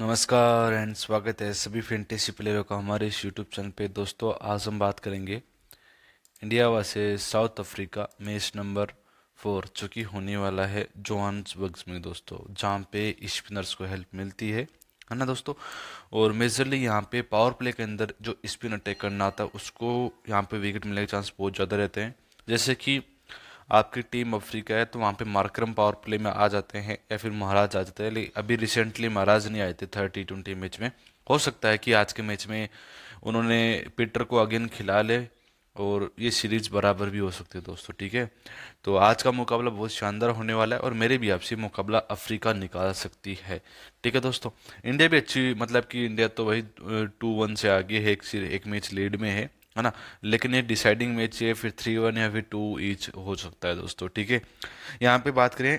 नमस्कार एंड स्वागत है सभी फेंटेसी प्लेयरों का हमारे इस यूट्यूब चैनल पे दोस्तों आज हम बात करेंगे India versus South Africa match number four जो कि होने वाला है वर्ग्स में दोस्तों जहाँ पे स्पिनर्स को हेल्प मिलती है है ना दोस्तों और मेजरली यहाँ पे पावर प्ले के अंदर जो स्पिन अटैक करना आता है उसको यहाँ पे विकेट मिलने के चांस बहुत ज़्यादा रहते हैं जैसे कि आपकी टीम अफ्रीका है तो वहाँ पे मार्क्रम पावर प्ले में आ जाते हैं या फिर महाराज आ जाते हैं लेकिन अभी रिसेंटली महाराज नहीं आए थे थर्ड टी ट्वेंटी मैच में हो सकता है कि आज के मैच में उन्होंने पीटर को अगेन खिला ले और ये सीरीज़ बराबर भी हो सकती है दोस्तों ठीक है तो आज का मुकाबला बहुत शानदार होने वाला है और मेरे भी आपसे मुकाबला अफ्रीका निकाल सकती है ठीक है दोस्तों इंडिया भी अच्छी मतलब कि इंडिया तो वही टू वन से आगे है एक एक मैच लीड में है है ना लेकिन ये डिसाइडिंग मैच है फिर थ्री वन या फिर टू ईच हो सकता है दोस्तों ठीक है यहाँ पे बात करें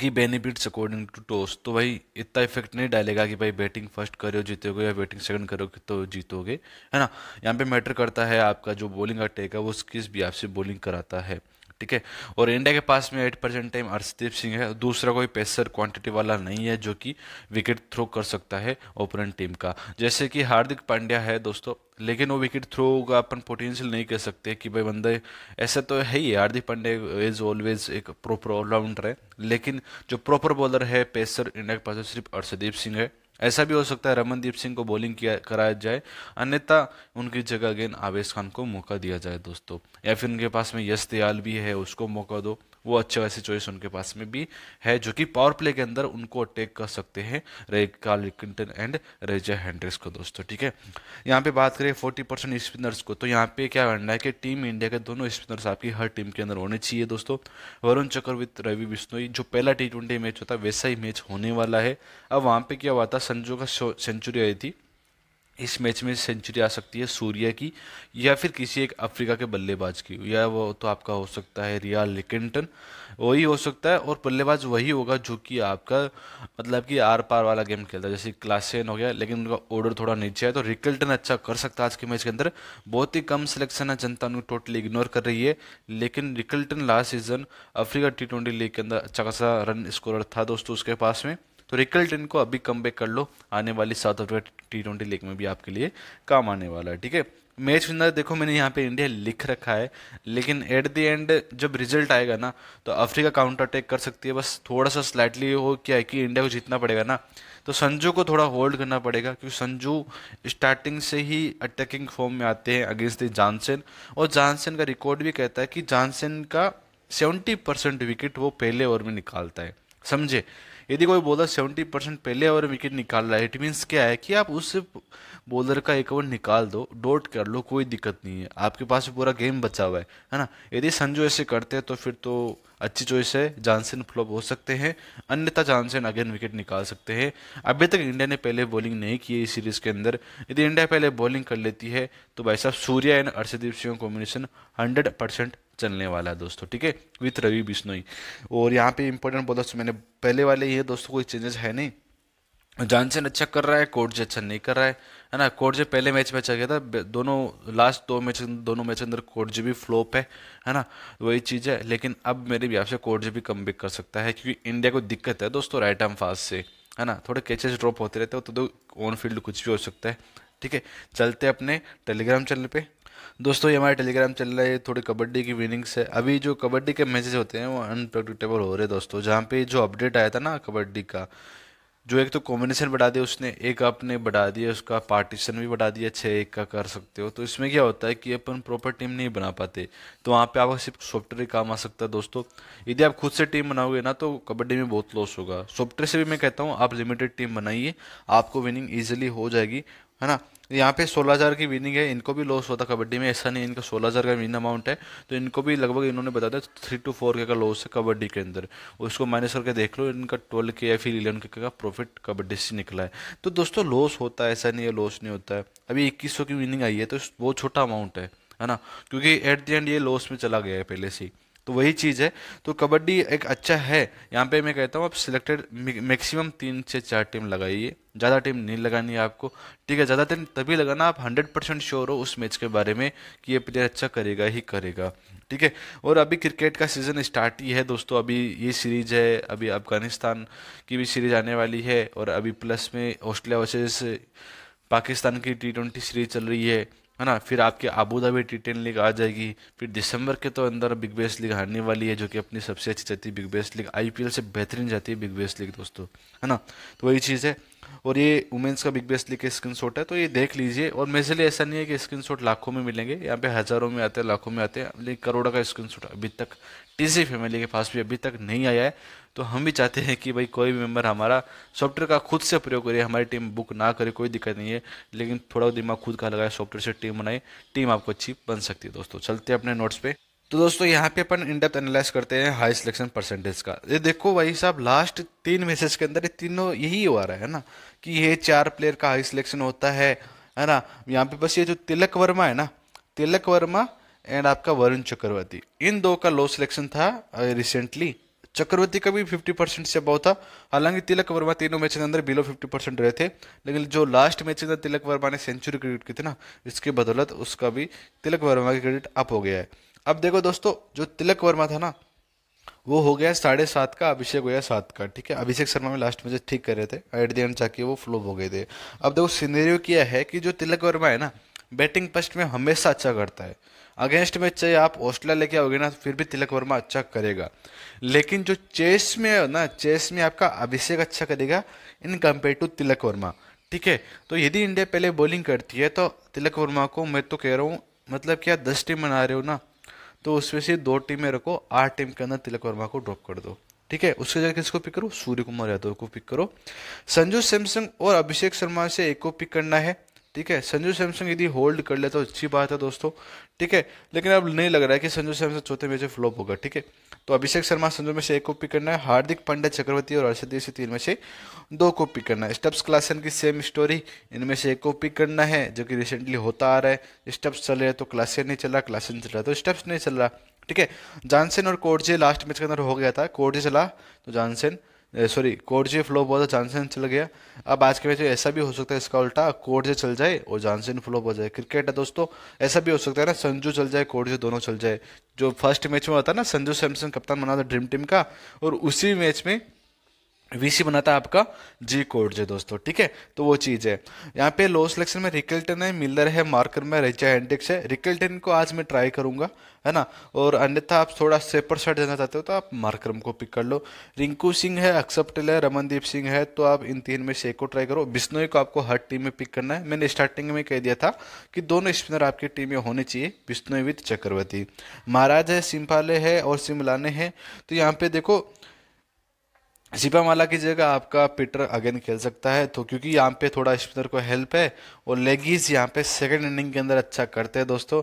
कि बेनिफिट्स अकॉर्डिंग टू टॉस तो भाई इतना इफेक्ट नहीं डालेगा कि भाई बैटिंग फर्स्ट करो जीतोगे या बैटिंग सेकंड करो तो जीतोगे है ना यहाँ पे मैटर करता है आपका जो बॉलिंग अटैक है वो किस भी आपसे बॉलिंग कराता है ठीक है और इंडिया के पास में eight percent time Arshdeep Singh है दूसरा कोई पेसर क्वांटिटी वाला नहीं है जो कि विकेट थ्रो कर सकता है ओपनिंग टीम का जैसे कि हार्दिक पांड्या है दोस्तों लेकिन वो विकेट थ्रो का अपन पोटेंशियल नहीं कह सकते कि भाई बंदे ऐसा तो है ही हार्दिक पांड्या इज ऑलवेज एक प्रॉपर ऑलराउंडर है लेकिन जो प्रॉपर बॉलर है पेसर इंडिया के पास सिर्फ अर्शदीप सिंह है ऐसा भी हो सकता है रमनदीप सिंह को बॉलिंग किया कराया जाए अन्यथा उनकी जगह अगेन आवेश खान को मौका दिया जाए दोस्तों या फिर उनके पास में यश दयाल भी है उसको मौका दो वो अच्छे वैसे चॉइस उनके पास में भी है जो कि पावर प्ले के अंदर उनको अटैक कर सकते हैं रे लिकिंटन एंड रेजा हैंड्रिक्स को दोस्तों ठीक है यहाँ पे बात करें फोर्टी परसेंट स्पिनर्स को तो यहाँ पे क्या करना है कि टीम इंडिया के दोनों स्पिनर्स आपकी हर टीम के अंदर होने चाहिए दोस्तों वरुण चक्रवित रवि बिश्नोई जो पहला टी मैच होता वैसा ही मैच होने वाला है अब वहाँ पे क्या हुआ था संजू का सेंचुरी आई थी इस मैच में सेंचुरी आ सकती है सूर्या की या फिर किसी एक अफ्रीका के बल्लेबाज की या वो तो आपका हो सकता है रिया लिकिंटन वही हो सकता है और बल्लेबाज वही होगा जो कि आपका मतलब कि आर पार वाला गेम खेलता है जैसे क्लासेन हो गया लेकिन उनका ऑर्डर थोड़ा नीचे है तो रिकल्टन अच्छा कर सकता है आज के मैच के अंदर बहुत ही कम सिलेक्शन है जनता उनको टोटली इग्नोर कर रही है लेकिन Rickelton last season Africa T twenty league के अंदर अच्छा खासा रन स्कोर था दोस्तों उसके पास में तो रिकल्ट इनको अभी कम बैक कर लो आने वाली South Africa T twenty league में भी आपके लिए काम आने वाला है ठीक है मैच विनर देखो मैंने यहाँ पे इंडिया लिख रखा है लेकिन एट द एंड जब रिजल्ट आएगा ना तो अफ्रीका काउंटर अटैक कर सकती है बस थोड़ा सा स्लाइटली हो क्या है कि इंडिया को जीतना पड़ेगा ना तो संजू को थोड़ा होल्ड करना पड़ेगा क्योंकि संजू स्टार्टिंग से ही अटैकिंग फॉर्म में आते हैं अगेंस्ट द जानसेन और जानसेन का रिकॉर्ड भी कहता है कि जानसेन का सेवेंटी परसेंट विकेट वो पहले ओवर में निकालता है समझे यदि कोई बॉलर सेवेंटी परसेंट पहले ओवर विकेट निकाल रहा है इट मीन्स क्या है कि आप उस बॉलर का एक ओवर निकाल दो डोट कर लो कोई दिक्कत नहीं है आपके पास पूरा गेम बचा हुआ है है ना यदि संजू ऐसे करते हैं तो फिर तो अच्छी चॉइस है जानसन फ्लॉप हो सकते हैं अन्यथा जानसन अगेन विकेट निकाल सकते हैं अभी तक इंडिया ने पहले बॉलिंग नहीं की है इस सीरीज़ के अंदर यदि इंडिया पहले बॉलिंग कर लेती है तो भाई साहब Surya and Arshdeep Singh combination hundred percent चलने वाला है दोस्तों ठीक है विथ रवि बिश्नोई और यहाँ पे इंपॉर्टेंट बोला मैंने पहले वाले ये दोस्तों कोई चेंजेस है नहीं जॉनसन अच्छा कर रहा है कोर्ट कोटजे अच्छा नहीं कर रहा है है ना कोर्ट जे पहले मैच में अच्छा गया था दोनों लास्ट दो मैच दोनों मैच अंदर कोर्ट कोटजे भी फ्लोप है है ना वही चीज़ है लेकिन अब मेरे हिसाब से कोटजे भी कम कर सकता है क्योंकि इंडिया को दिक्कत है दोस्तों राइट आर्म फास्ट से है ना थोड़े कैचेस ड्रॉप होते रहते हो तो ऑन तो फील्ड कुछ भी हो सकता है ठीक है चलते अपने टेलीग्राम चैनल पर दोस्तों ये हमारे टेलीग्राम चल रहा है थोड़ी कबड्डी की विनिंग्स है अभी जो कबड्डी के मैचेस होते हैं वो अनप्रडिक्टेबल हो रहे हैं दोस्तों जहाँ पे जो अपडेट आया था ना कबड्डी का जो एक तो कॉम्बिनेशन बढ़ा दिया उसने एक आपने बढ़ा दिया उसका पार्टीशन भी बढ़ा दिया छः एक का कर सकते हो तो इसमें क्या होता है कि अपन प्रॉपर टीम नहीं बना पाते तो वहाँ पे आपको सिर्फ सॉफ्टवेयर काम आ सकता है दोस्तों यदि आप खुद से टीम बनाओगे ना तो कबड्डी में बहुत लॉस होगा सॉफ्टवेयर से भी मैं कहता हूँ आप लिमिटेड टीम बनाइए आपको विनिंग ईजिली हो जाएगी है ना यहाँ पे 16000 की विनिंग है इनको भी लॉस होता कबड्डी में ऐसा नहीं इनका 16000 का विन अमाउंट है तो इनको भी लगभग इन्होंने बता दिया थ्री टू फोर के का लॉस है कबड्डी के अंदर उसको माइनस करके देख लो इनका ट्वेल्व के या फिर इलेवन के का प्रॉफिट कबड्डी से निकला है तो दोस्तों लॉस होता है ऐसा नहीं है लॉस नहीं होता है अभी इक्कीस की विनिंग आई है तो बहुत छोटा अमाउंट है है ना क्योंकि एट दी एंड ये लॉस में चला गया है पहले से ही तो वही चीज़ है तो कबड्डी एक अच्छा है यहाँ पे मैं कहता हूँ आप सिलेक्टेड मैक्सिमम तीन से चार टीम लगाइए ज़्यादा टीम नहीं लगानी है आपको ठीक है ज़्यादा टीम तभी लगाना आप हंड्रेड परसेंट श्योर हो उस मैच के बारे में कि ये प्लेयर अच्छा करेगा ही करेगा ठीक है और अभी क्रिकेट का सीज़न स्टार्ट ही है दोस्तों अभी ये सीरीज़ है अभी अफगानिस्तान की भी सीरीज़ आने वाली है और अभी प्लस में ऑस्ट्रेलिया वर्सेज पाकिस्तान की टी ट्वेंटी सीरीज चल रही है है ना फिर आपके आबूधाबी टी टेन लीग आ जाएगी फिर दिसंबर के तो अंदर बिग बेस लीग हारने वाली है जो कि अपनी सबसे अच्छी जाती है बिग बेस लीग आईपीएल से बेहतरीन जाती है बिग बेस लीग दोस्तों है ना तो वही चीज़ है और ये वुमेंस का बिग बेस्ट लिख के स्क्रीन है तो ये देख लीजिए और मेरे लिए ऐसा नहीं है कि स्क्रीन लाखों में मिलेंगे यहाँ पे हज़ारों में आते हैं लाखों में आते हैं लेकिन करोड़ों का स्क्रीन अभी तक टीसी फैमिली के पास भी अभी तक नहीं आया है तो हम भी चाहते हैं कि भाई कोई भी मेम्बर हमारा सॉफ्टवेयर का खुद से प्रयोग करे हमारी टीम बुक ना करे कोई दिक्कत नहीं है लेकिन थोड़ा दिमाग खुद का लगाए सॉफ्टवेयर से टीम बनाए टीम आपको अच्छी बन सकती है दोस्तों चलते अपने नोट्स पे तो दोस्तों यहाँ पे अपन इन डेप्थ एनालाइज करते हैं हाई सिलेक्शन परसेंटेज का ये देखो भाई साहब लास्ट तीन मैसेज के अंदर ये तीनों यही हो रहा है ना कि ये चार प्लेयर का हाई सिलेक्शन होता है है ना यहाँ पे बस ये जो तिलक वर्मा है ना तिलक वर्मा एंड आपका वरुण चक्रवर्ती इन दो का लो सिलेक्शन था रिसेंटली चक्रवर्ती का भी फिफ्टी परसेंट से बहुत था हालांकि तिलक वर्मा तीनों मैच के अंदर बिलो फिफ्टी परसेंट रहे थे लेकिन जो लास्ट मैच के अंदर तिलक वर्मा ने सेंचुरी क्रेडिट की थी ना इसके बदौलत उसका भी तिलक वर्मा की क्रेडिट अप हो गया है अब देखो दोस्तों जो तिलक वर्मा था ना वो हो गया साढ़े सात का अभिषेक हो गया सात का ठीक है अभिषेक शर्मा में लास्ट में जो ठीक कर रहे थे एट दी एंड चाहिए वो फ्लोप हो गए थे अब देखो सिनेरियो क्या है कि जो तिलक वर्मा है ना बैटिंग फर्स्ट में हमेशा अच्छा करता है अगेंस्ट में चाहे आप ऑस्ट्रेलिया लेके आओगे ना तो फिर भी तिलक वर्मा अच्छा करेगा लेकिन जो चेस में ना चेस में आपका अभिषेक अच्छा करेगा in compare to Tilak Varma ठीक है तो यदि इंडिया पहले बॉलिंग करती है तो तिलक वर्मा को मैं तो कह रहा हूँ मतलब क्या दस टीम बना रहे हो ना तो उसमें से दो टीमें रखो आठ टीम के अंदर तिलक वर्मा को ड्रॉप कर दो ठीक है उसके जगह किसको पिक करो सूर्य कुमार यादव को पिक करो संजू सैमसंग और अभिषेक शर्मा से एक को पिक करना है ठीक है संजू सैमसंग यदि होल्ड कर ले तो अच्छी बात है दोस्तों ठीक है लेकिन अब नहीं लग रहा है कि संजू सैमसंग चौथे मैच में फ्लॉप होगा ठीक है तो अभिषेक शर्मा संजू में से एक को पिक करना है हार्दिक पांड्या चक्रवर्ती और अर्षद से तीन में से दो को पिक करना है स्टप्स क्लासन की सेम स्टोरी इनमें से एक को पिक करना है जो कि रिसेंटली होता आ रहा है स्टप्स चल रहे तो क्लासन नहीं चल रहा क्लासन चल रहा तो स्टप्स नहीं चल रहा ठीक है जानसेन और कोर्जे लास्ट मैच के अंदर हो गया था कोर्जे चला तो Jansen sorry Coetzee flop हुआ था चल गया अब आज के मैच में ऐसा भी हो सकता है इसका उल्टा कोर्ट जे चल जाए और जानसन फ्लॉप हो जाए क्रिकेट है दोस्तों ऐसा भी हो सकता है ना संजू चल जाए कोर्ट जे दोनों चल जाए जो फर्स्ट मैच में होता है ना संजू सैमसन कप्तान बना था ड्रीम टीम का और उसी मैच में वीसी बनाता है आपका जी कोड जो दोस्तों ठीक है तो वो चीज़ है यहाँ पे लो सिलेक्शन में रिकल्टन है मिलर है मार्कर में रेचा हैंडिक्स है रिकल्टन को आज मैं ट्राई करूंगा है ना और अन्यथा आप थोड़ा सेपर शर्ट जाना चाहते हो तो आप मार्क्रम को पिक कर लो रिंकू सिंह है अक्सेप्टल है रमनदीप सिंह है तो आप इन तीन में से एक को ट्राई करो बिश्नोई को आपको हर टीम में पिक करना है मैंने स्टार्टिंग में कह दिया था कि दोनों स्पिनर आपकी टीम में होने चाहिए बिश्नोई विथ चक्रवर्ती महाराज है सिम्फाले है और सिमलाने हैं तो यहाँ पे देखो सिपामाला की जगह आपका पीटर अगेन खेल सकता है तो क्योंकि यहाँ पे थोड़ा स्पिनर को हेल्प है और लेगीज यहाँ पे सेकंड इनिंग के अंदर अच्छा करते हैं दोस्तों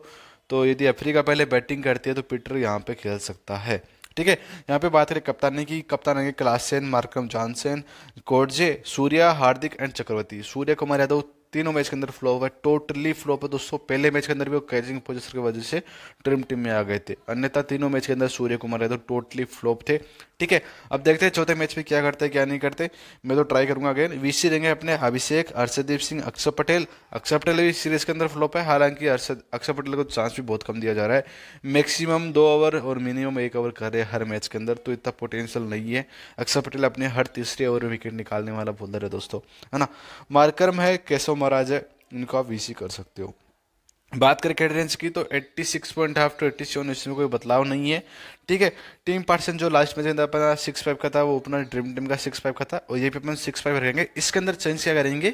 तो यदि अफ्रीका पहले बैटिंग करती है तो पीटर यहाँ पे खेल सकता है ठीक है यहाँ पे बात करें कप्तानी की कप्तान आएंगे Klaasen Markram Jansen Coetzee Surya Hardik and Chakravarthy Suryakumar Yadav तीनों मैच के अंदर फ्लो हुआ है टोटली फ्लो है दोस्तों पहले मैच के अंदर भी वो कैचिंग पोजिशन की वजह से ड्रीम टीम में आ गए थे अन्यथा तीनों मैच के अंदर Suryakumar Yadav totally flop थे ठीक है अब देखते हैं चौथे मैच में क्या करते हैं क्या नहीं करते मैं तो ट्राई करूंगा अगेन वीसी रहेंगे अपने अभिषेक हर्षदीप सिंह अक्षर पटेल अक्षर पटेल भी सीरीज के अंदर फ्लोप है हालांकि अक्षर पटेल को चांस भी बहुत कम दिया जा रहा है मैक्सिमम दो ओवर और मिनिमम एक ओवर कर रहे हर मैच के अंदर तो इतना पोटेंशियल नहीं है अक्षर पटेल अपने हर तीसरे ओवर में विकेट निकालने वाला बोल रहे दोस्तों है ना मार्करम है केशव जो महाराज है इनको आप वीसी कर सकते हो बात करें कैडरेंस की तो 86.5 six point half two eighty seven इसमें कोई बदलाव नहीं है ठीक है टीम पार्सन जो लास्ट में अपना सिक्स फाइव का था वो अपना ड्रीम टीम का सिक्स फाइव का था और ये भी अपन सिक्स फाइव रहेंगे इसके अंदर चेंज क्या करेंगे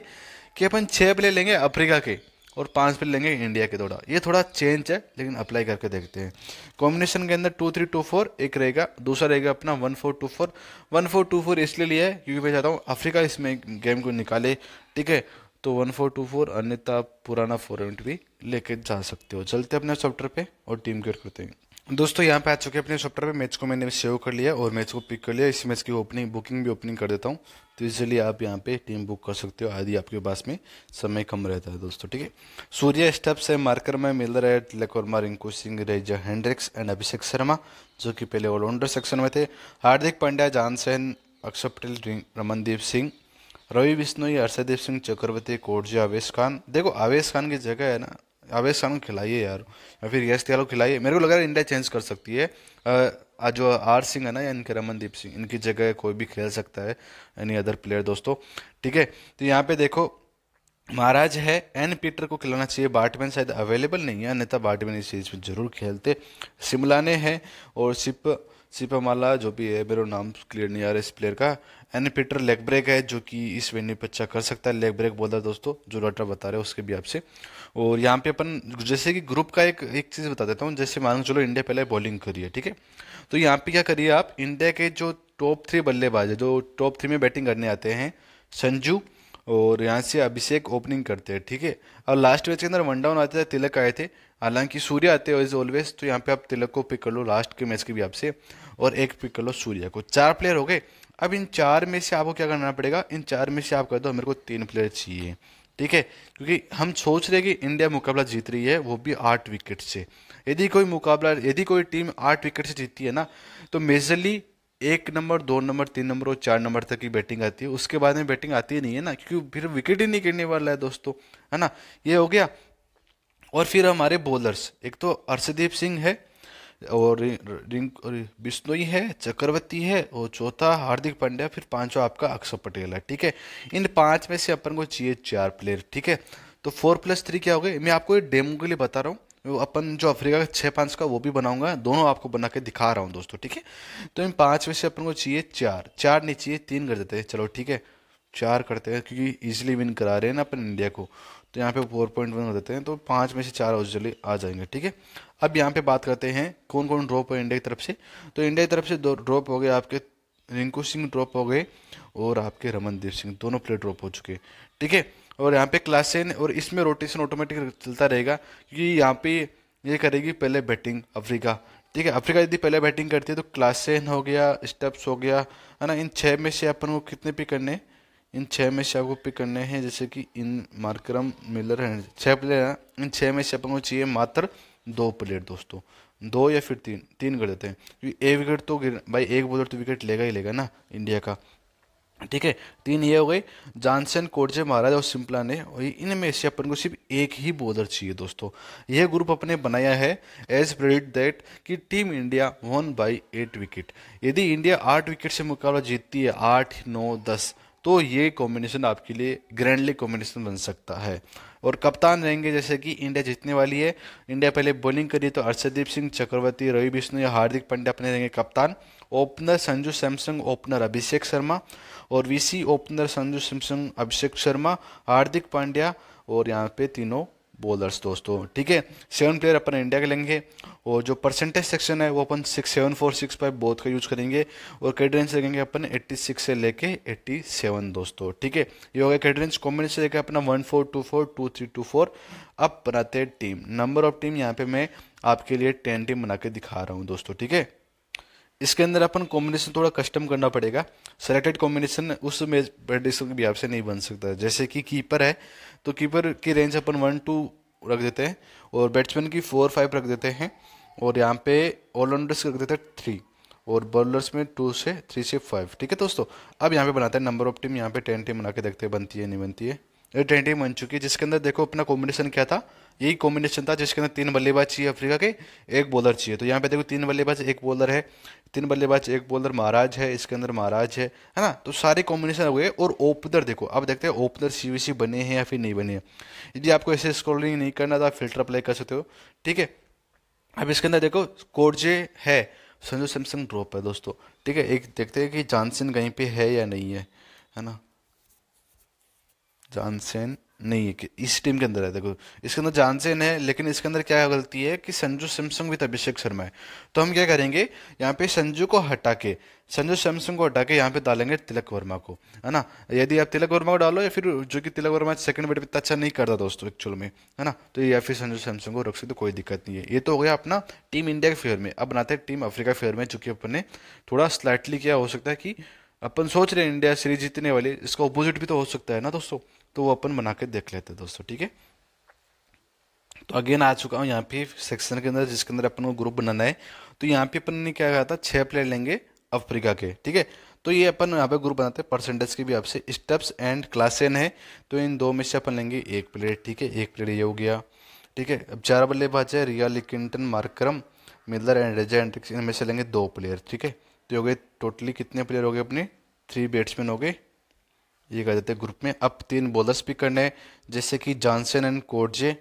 कि अपन छः प्ले लेंगे अफ्रीका के और पाँच प्ले लेंगे इंडिया के दौड़ा ये थोड़ा चेंज है लेकिन अप्लाई करके देखते हैं कॉम्बिनेशन के अंदर टू थ्री टू फोर एक रहेगा दूसरा रहेगा अपना one four two four one four two four इसलिए लिया है क्योंकि मैं चाहता हूँ अफ्रीका इसमें गेम को निकाले ठीक है तो वन फोर टू फोर अन्यथा आप पुराना फोर एवेंट भी लेके जा सकते हो चलते अपने सॉफ्टवेयर पे और टीम क्रिएट करते हैं दोस्तों यहाँ पे आ चुके अपने सॉफ्टवेयर पे मैच को मैंने सेव कर लिया और मैच को पिक कर लिया इस मैच की ओपनिंग बुकिंग भी ओपनिंग कर देता हूँ तो इसलिए आप यहाँ पे टीम बुक कर सकते हो आदि आपके पास में समय कम रहता है दोस्तों ठीक है सूर्य स्टेप्स है मार्कर में रहा है लेकोर्मा रिंकू सिंह रेजा हेंड्रिक्स एंड अभिषेक शर्मा जो कि पहले ऑलराउंडर सेक्शन में थे हार्दिक पांड्या जानसेन अक्षर पटेल रमनदीप सिंह रवि बिश्नोई हर्षदेव सिंह चक्रवर्ती कोटजी आवेश खान देखो आवेश खान की जगह है ना आवेश खान को खिलाइए यार या फिर यश त्याल को खिलाइए मेरे को लग रहा है इंडिया चेंज कर सकती है आज जो आर सिंह है ना या इनके रमनदीप सिंह इनकी जगह कोई भी खेल सकता है एनी अदर प्लेयर दोस्तों ठीक है तो यहाँ पे देखो महाराज है एन पीटर को खिलाना चाहिए बाटमैन शायद अवेलेबल नहीं है अन्यथा बाटमैन इस सीरीज में जरूर खेलते शिमला ने है और सिप सिपामाला जो भी है मेरा नाम क्लियर नहीं आ रहा इस प्लेयर का एंड पीटर लेग ब्रेक है जो कि इस वेन्यू पर अच्छा कर सकता है लेग ब्रेक बोल रहा दोस्तों जो रटर बता रहे हैं उसके भी आपसे और यहाँ पे अपन जैसे कि ग्रुप का एक एक चीज़ बता देता हूँ जैसे मान चलो इंडिया पहले बॉलिंग करिए ठीक है तो यहाँ पे क्या करिए आप इंडिया के जो टॉप थ्री बल्लेबाज है जो टॉप थ्री में बैटिंग करने आते हैं संजू और यहाँ से अभिषेक ओपनिंग करते हैं ठीक है और लास्ट मैच के अंदर वन डाउन आते थे तिलक आए थे हालांकि सूर्य आते हो इज ऑलवेज तो यहाँ पे आप तिलक को पिक कर लो लास्ट के मैच के भी आपसे और एक पिक कर लो सूर्य को चार प्लेयर हो गए अब इन चार में से आपको क्या करना पड़ेगा इन चार में से आप कर दो मेरे को तीन प्लेयर चाहिए ठीक है क्योंकि हम सोच रहे कि इंडिया मुकाबला जीत रही है वो भी आठ विकेट से यदि कोई मुकाबला यदि कोई टीम आठ विकेट से जीतती है ना तो मेजरली एक नंबर दो नंबर तीन नंबर और चार नंबर तक की बैटिंग आती है उसके बाद में बैटिंग आती ही नहीं है ना क्योंकि फिर विकेट ही नहीं गिरने वाला है दोस्तों है ना ये हो गया और फिर हमारे बॉलर्स एक तो अर्षदीप सिंह है और रिंक बिश्नोई है चक्रवर्ती है और चौथा हार्दिक पांड्या फिर पांचवा आपका अक्षर पटेल है ठीक है इन पांच में से अपन को चाहिए चार प्लेयर ठीक है तो फोर प्लस थ्री क्या हो गए मैं आपको ये डेमो के लिए बता रहा हूँ अपन जो अफ्रीका का छः पाँच का वो भी बनाऊंगा दोनों आपको बना के दिखा रहा हूँ दोस्तों ठीक है तो इन पाँच में से अपन को चाहिए चार चार नहीं चाहिए तीन कर देते हैं चलो ठीक है चार करते हैं क्योंकि ईजिली विन करा रहे हैं ना अपन इंडिया को तो यहाँ पे फोर पॉइंट वन हो देते हैं तो पाँच में से चार ऑस्ट्रेलिया आ जाएंगे ठीक है अब यहाँ पे बात करते हैं कौन कौन ड्रॉप है इंडिया की तरफ से तो इंडिया की तरफ से दो ड्रॉप हो गए आपके रिंकू सिंह ड्रॉप हो गए और आपके रमनदीप सिंह दोनों प्लेयर ड्रॉप हो चुके ठीक है और यहाँ पे क्लास सेन और इसमें रोटेशन ऑटोमेटिक चलता रहेगा क्योंकि यहाँ पे ये करेगी पहले बैटिंग अफ्रीका ठीक है अफ्रीका यदि पहले बैटिंग करती है तो क्लास सेन हो गया स्टेप्स हो गया है ना इन छः में से अपन को कितने पे करने हैं इन छः में से आपको पिक करने हैं जैसे कि इन मार्करम मिलर है छः प्लेयर हैं इन छः में से अपन को चाहिए मात्र दो प्लेयर दोस्तों दो या फिर तीन तीन कर देते हैं क्योंकि एक विकेट तो गिर भाई एक बॉलर तो विकेट लेगा ही लेगा ना इंडिया का ठीक है तीन ये हो गई जानसन कोटजे महाराज और सिम्पला ने और इनमें से अपन को सिर्फ एक ही बॉलर चाहिए दोस्तों यह ग्रुप अपने बनाया है एज प्रेडिट दैट कि team India one by eight wicket यदि इंडिया आठ विकेट से मुकाबला जीतती है आठ नौ दस तो ये कॉम्बिनेशन आपके लिए ग्रैंडली कॉम्बिनेशन बन सकता है और कप्तान रहेंगे जैसे कि इंडिया जीतने वाली है इंडिया पहले बॉलिंग करी तो अर्षदीप सिंह चक्रवर्ती रवि विष्णु या हार्दिक पांड्या अपने रहेंगे कप्तान ओपनर संजू सैमसंग ओपनर अभिषेक शर्मा और वीसी ओपनर संजू सैमसंग अभिषेक शर्मा हार्दिक पांड्या और यहाँ पे तीनों बॉलर्स दोस्तों ठीक है सेवन प्लेयर अपन इंडिया के लेंगे और जो परसेंटेज सेक्शन है वो अपन six seven four six five both का यूज करेंगे और कैडरेंस लगेंगे अपन एट्टी सिक्स से लेके एट्टी सेवन दोस्तों ठीक है ये हो गया कैडरेंस कॉम्बिनेशन से लेकर अपना one four two four two three two four अब बनाते हैं टीम नंबर ऑफ टीम यहाँ पे मैं आपके लिए टेन टीम बना के दिखा रहा हूँ दोस्तों ठीक है इसके अंदर अपन कॉम्बिनेशन थोड़ा कस्टम करना पड़ेगा सेलेक्टेड कॉम्बिनेशन उस मेडिसन के हिसाब से नहीं बन सकता जैसे कि कीपर है तो कीपर की रेंज अपन वन टू रख देते हैं और बैट्समैन की फोर फाइव रख देते हैं और यहाँ पे ऑलराउंडर्स रख देते हैं थ्री और बॉलर्स में टू से थ्री से फाइव ठीक है दोस्तों अब यहाँ पे बनाते हैं नंबर ऑफ टीम यहाँ पे टेन टीम बना के देखते हैं बनती है नहीं बनती है टी बन चुकी है जिसके अंदर देखो अपना कॉम्बिनेशन क्या था यही कॉम्बिनेशन था जिसके अंदर तीन बल्लेबाज चाहिए अफ्रीका के एक बॉलर चाहिए तो यहाँ पे देखो तीन बल्लेबाज एक बॉलर है तीन बल्लेबाज एक बॉलर महाराज है इसके अंदर महाराज है है ना तो सारे कॉम्बिनेशन हो गए और ओपनर देखो अब देखते हैं ओपनर सी सी बने हैं या फिर नहीं बने हैं यदि आपको ऐसे स्क्रोलिंग नहीं करना तो आप फिल्टर अप्लाई कर सकते हो ठीक है अब इसके अंदर देखो कोर्जे है संजू सैमसंग ड्रॉप है दोस्तों ठीक है एक देखते हैं कि जानसिन कहीं पे है या नहीं है है ना जानसेन नहीं है कि इस टीम के अंदर है देखो इसके अंदर जानसेन है लेकिन इसके अंदर क्या गलती है कि संजू सैमसंग विद अभिषेक शर्मा है तो हम क्या करेंगे यहाँ पे संजू को हटा के संजू सैमसंग को हटा के यहाँ पे डालेंगे तिलक वर्मा को है ना यदि आप तिलक वर्मा को डालो या फिर जो कि तिलक वर्मा सेकंड बेट पे इतना अच्छा नहीं करता दोस्तों एक्चुअल में है ना तो या फिर संजू सैमसंग को रख सकते तो कोई दिक्कत नहीं है ये तो हो गया अपना टीम इंडिया के फेयर में अब बनाते हैं टीम अफ्रीका फेयर में चूंकि अपने थोड़ा स्लाइटली क्या हो सकता है कि अपन सोच रहे हैं इंडिया सीरीज जीतने वाली इसका ऑपोजिट भी तो हो सकता है ना दोस्तों तो वो अपन बना के देख लेते हैं दोस्तों ठीक है तो अगेन आ चुका हूँ यहाँ पे सेक्शन के अंदर जिसके अंदर अपन को ग्रुप बनाना है तो यहाँ पे अपन ने क्या कहा था छः प्लेयर लेंगे अफ्रीका के ठीक है तो ये अपन यहाँ पे ग्रुप बनाते हैं परसेंटेज के भी आपसे स्टेप्स एंड क्लासेन है तो इन दो में से अपन लेंगे एक प्लेयर ठीक है एक प्लेयर ये हो गया ठीक है अब चार बल्लेबाज है Ryan Rickelton Markram Miller and Reeza Hendricks इनमें से लेंगे दो प्लेयर ठीक है तो हो गए टोटली कितने प्लेयर हो गए अपने थ्री बैट्समैन हो गए ये कह देते ग्रुप में अब तीन बॉलर्स भी करने हैं जैसे कि जॉनसन एंड कोटजे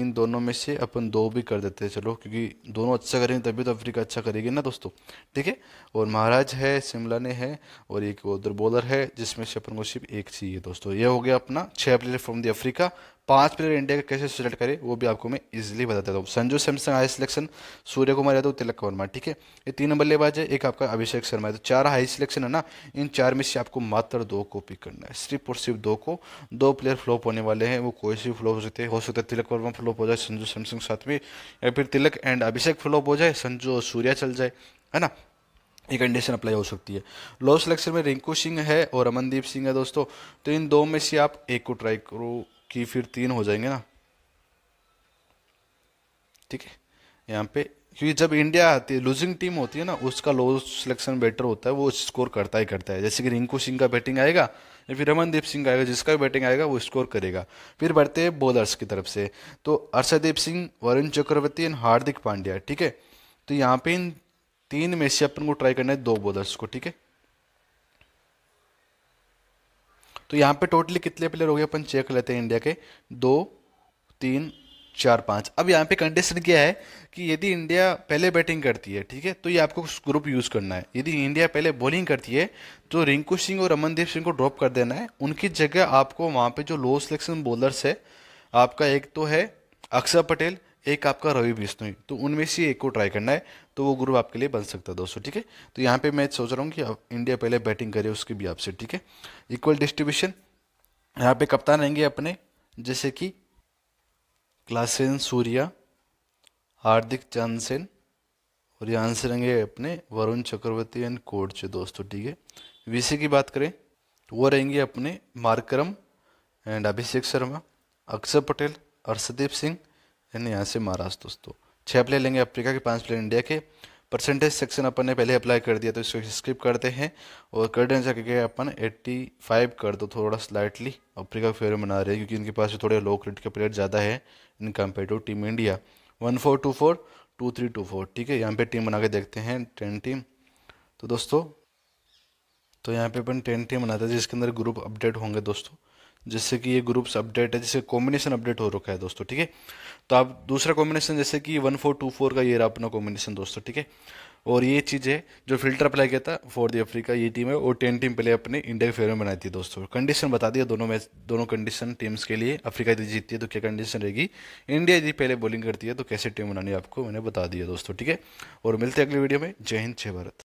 इन दोनों में से अपन दो भी कर देते हैं चलो क्योंकि दोनों अच्छा करेंगे तभी तो अफ्रीका अच्छा करेगी ना दोस्तों ठीक है और महाराज है शिमला ने है और एक उधर बॉलर है जिसमें से अपन को सिर्फ एक चाहिए दोस्तों ये हो गया अपना छह प्लेयर फ्रॉम द अफ्रीका पांच प्लेयर इंडिया का कैसे सिलेक्ट करें वो भी आपको मैं इजीली बता देता हूँ Sanju Samson high selection Suryakumar Yadav Tilak Varma ठीक है ये तीन बल्लेबाज है एक आपका अभिषेक शर्मा है तो चार हाई सिलेक्शन है ना इन चार में से आपको मात्र दो को पिक करना है सिर्फ और सिर्फ दो को दो प्लेयर फ्लॉप होने वाले हैं वो कोई सी फ्लॉप हो सकते हैं हो सकता है तिलक वर्मा फ्लॉप हो जाए संजू सैमसंग साथ में या फिर तिलक एंड अभिषेक फ्लॉप हो जाए संजू और सूर्या चल जाए है ना ये कंडीशन अप्लाई हो सकती है लो सिलेक्शन में रिंकू सिंह है और अमनदीप सिंह है दोस्तों तो इन दो में से आप एक को ट्राई करो कि फिर तीन हो जाएंगे ना ठीक है यहाँ पे क्योंकि जब इंडिया आती है लूजिंग टीम होती है ना उसका लो सिलेक्शन बेटर होता है वो स्कोर करता ही करता है जैसे कि रिंकू सिंह का बैटिंग आएगा या फिर रमनदीप सिंह आएगा जिसका भी बैटिंग आएगा वो स्कोर करेगा फिर बढ़ते हैं बॉलर्स की तरफ से तो अर्षदीप सिंह वरुण चक्रवर्ती एंड हार्दिक पांड्या ठीक है तो यहाँ पे इन तीन में से अपन को ट्राई करना है दो बॉलर्स को ठीक है तो यहाँ पे टोटली कितने प्लेयर हो गए अपन चेक लेते हैं इंडिया के दो तीन चार पाँच अब यहाँ पे कंडीशन क्या है कि यदि इंडिया पहले बैटिंग करती है ठीक है तो ये आपको ग्रुप यूज़ करना है यदि इंडिया पहले बॉलिंग करती है तो रिंकू सिंह और अमनदीप सिंह को ड्रॉप कर देना है उनकी जगह आपको वहाँ पे जो लो सिलेक्शन बॉलर्स है आपका एक तो है अक्षर पटेल एक आपका रवि बिश्नोई तो उनमें से एक को ट्राई करना है तो वो ग्रुप आपके लिए बन सकता है दोस्तों ठीक है तो यहाँ पे मैं सोच रहा हूँ कि इंडिया पहले बैटिंग करे उसकी भी आपसे ठीक है इक्वल डिस्ट्रीब्यूशन यहाँ पे कप्तान रहेंगे अपने जैसे कि क्लासेन सूर्या हार्दिक चंदसेन और यहाँ से रहेंगे अपने वरुण चक्रवर्ती एंड कोच दोस्तों ठीक है वीसी की बात करें तो वो रहेंगे अपने मार्करम एंड अभिषेक शर्मा अक्षर पटेल हर्षदीप सिंह यानी यहाँ से महाराष्ट्र दोस्तों छः प्लेयर लेंगे अफ्रीका के पाँच प्लेयर इंडिया के परसेंटेज सेक्शन अपन ने पहले अप्लाई कर दिया तो इसको स्किप करते हैं और कर्डन जाके अपन 85 कर दो थोड़ा स्लाइटली अफ्रीका के फेवर में बना रहे हैं क्योंकि इनके पास थोड़े लो क्रेडिट के प्लेयर ज़्यादा है in compare to team India one four two four two three two four ठीक है यहाँ पर टीम बना के देखते हैं टेन टीम तो दोस्तों तो यहाँ पे अपन टेन टीम बनाते हैं जिसके अंदर ग्रुप अपडेट होंगे दोस्तों जिससे कि ये ग्रुप्स अपडेट है जैसे कॉम्बिनेशन अपडेट हो रखा है दोस्तों ठीक है तो आप दूसरा कॉम्बिनेशन जैसे कि वन फोर टू फोर का ये रहा अपना कॉम्बिनेशन दोस्तों ठीक है और ये चीज़ है जो फिल्टर अप्लाई किया था फॉर द अफ्रीका ये टीम है और टेन टीम पहले अपने इंडिया के फेवर में बनाई थी दोस्तों कंडीशन बता दिया दोनों मैच दोनों कंडीशन टीम्स के लिए अफ्रीका यदि जीतती है तो क्या कंडीशन रहेगी इंडिया यदि पहले बॉलिंग करती है तो कैसे टीम बनानी है आपको मैंने बता दिया दोस्तों ठीक है और मिलते हैं अगले वीडियो में जय हिंद जय भारत